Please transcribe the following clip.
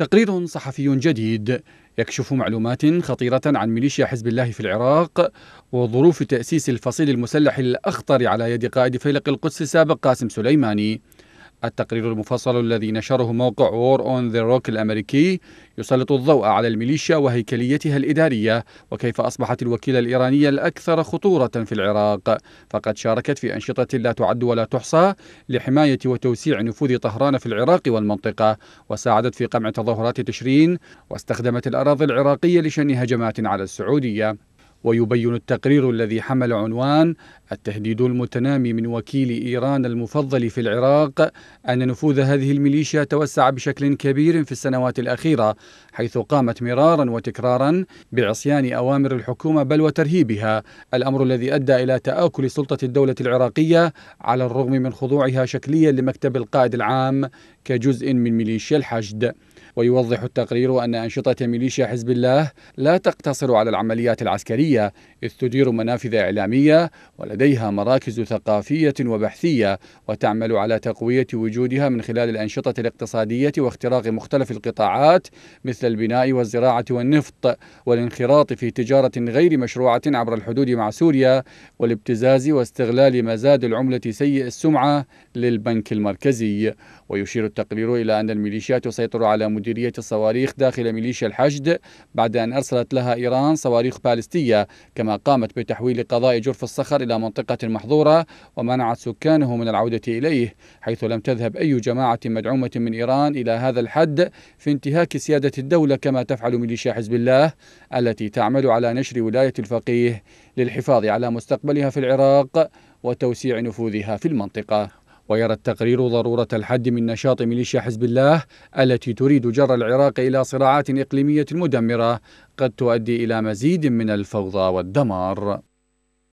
تقرير صحفي جديد يكشف معلومات خطيرة عن ميليشيا حزب الله في العراق وظروف تأسيس الفصيل المسلح الأخطر على يد قائد فيلق القدس السابق قاسم سليماني التقرير المفصل الذي نشره موقع وور اون ذا روك الامريكي يسلط الضوء على الميليشيا وهيكليتها الاداريه وكيف اصبحت الوكيله الايرانيه الاكثر خطوره في العراق فقد شاركت في انشطه لا تعد ولا تحصى لحمايه وتوسيع نفوذ طهران في العراق والمنطقه وساعدت في قمع تظاهرات تشرين واستخدمت الاراضي العراقيه لشن هجمات على السعوديه ويبين التقرير الذي حمل عنوان التهديد المتنامي من وكيل إيران المفضل في العراق أن نفوذ هذه الميليشيا توسع بشكل كبير في السنوات الأخيرة حيث قامت مرارا وتكرارا بعصيان أوامر الحكومة بل وترهيبها الأمر الذي أدى إلى تآكل سلطة الدولة العراقية على الرغم من خضوعها شكليا لمكتب القائد العام كجزء من ميليشيا الحشد ويوضح التقرير أن أنشطة ميليشيا حزب الله لا تقتصر على العمليات العسكرية إذ تدير منافذ إعلامية ولديها مراكز ثقافية وبحثية وتعمل على تقوية وجودها من خلال الأنشطة الاقتصادية واختراق مختلف القطاعات مثل البناء والزراعة والنفط والانخراط في تجارة غير مشروعة عبر الحدود مع سوريا والابتزاز واستغلال مزاد العملة سيء السمعة للبنك المركزي ويشير التقرير إلى أن الميليشيات تسيطر على مديرية الصواريخ داخل ميليشيا الحشد بعد أن أرسلت لها إيران صواريخ بالستية كما قامت بتحويل قضاء جرف الصخر إلى منطقة محظورة ومنعت سكانه من العودة إليه حيث لم تذهب أي جماعة مدعومة من إيران إلى هذا الحد في انتهاك سيادة الدولة كما تفعل ميليشيا حزب الله التي تعمل على نشر ولاية الفقيه للحفاظ على مستقبلها في العراق وتوسيع نفوذها في المنطقة ويرى التقرير ضرورة الحد من نشاط ميليشيا حزب الله التي تريد جر العراق إلى صراعات إقليمية مدمرة قد تؤدي إلى مزيد من الفوضى والدمار